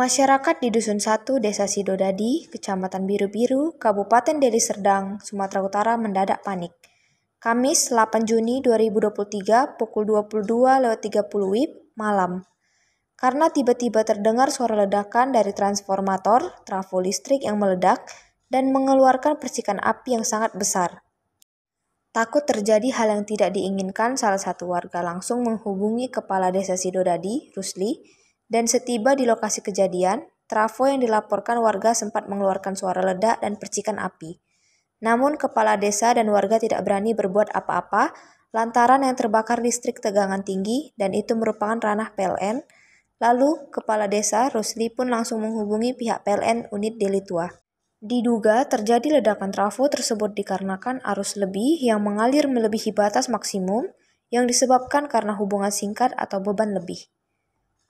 Masyarakat di Dusun 1 Desa Sidodadi, Kecamatan Biru-Biru, Kabupaten Deli Serdang, Sumatera Utara mendadak panik. Kamis 8 Juni 2023 pukul 22.30 WIB malam. Karena tiba-tiba terdengar suara ledakan dari transformator, trafo listrik yang meledak, dan mengeluarkan percikan api yang sangat besar. Takut terjadi hal yang tidak diinginkan, salah satu warga langsung menghubungi Kepala Desa Sidodadi, Rusli, dan setiba di lokasi kejadian, trafo yang dilaporkan warga sempat mengeluarkan suara ledak dan percikan api. Namun kepala desa dan warga tidak berani berbuat apa-apa lantaran yang terbakar listrik tegangan tinggi dan itu merupakan ranah PLN. Lalu, kepala desa Rusli pun langsung menghubungi pihak PLN unit Delitua. Diduga terjadi ledakan trafo tersebut dikarenakan arus lebih yang mengalir melebihi batas maksimum yang disebabkan karena hubungan singkat atau beban lebih.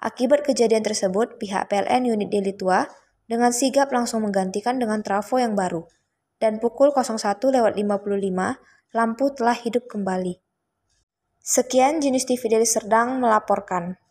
Akibat kejadian tersebut, pihak PLN unit Deli Tua dengan sigap langsung menggantikan dengan trafo yang baru. Dan pukul 01.55 lampu telah hidup kembali. Sekian jenis TV dari Serdang melaporkan.